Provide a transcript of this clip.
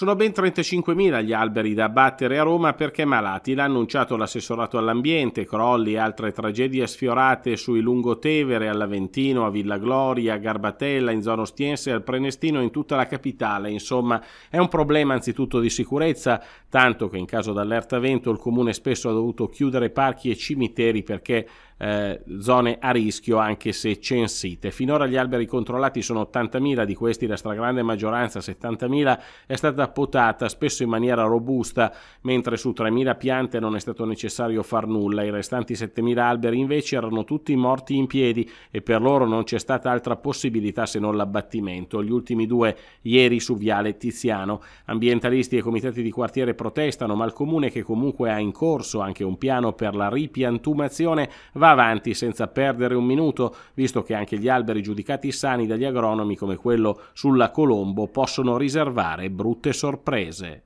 Sono ben 35.000 gli alberi da abbattere a Roma perché malati, l'ha annunciato l'assessorato all'ambiente, crolli e altre tragedie sfiorate sui Lungotevere, all'Aventino, a Villa Gloria, a Garbatella, in zona Ostiense, al Prenestino, in tutta la capitale. Insomma, è un problema anzitutto di sicurezza, tanto che in caso d'allerta vento il comune spesso ha dovuto chiudere parchi e cimiteri perché eh, zone a rischio anche se censite. Finora gli alberi controllati sono 80.000, di questi la stragrande maggioranza, 70.000, è stata potata spesso in maniera robusta, mentre su 3.000 piante non è stato necessario far nulla. I restanti 7.000 alberi invece erano tutti morti in piedi e per loro non c'è stata altra possibilità se non l'abbattimento. Gli ultimi due ieri su Viale Tiziano. Ambientalisti e comitati di quartiere protestano, ma il comune che comunque ha in corso anche un piano per la ripiantumazione va avanti senza perdere un minuto, visto che anche gli alberi giudicati sani dagli agronomi come quello sulla Colombo possono riservare brutte sorprese.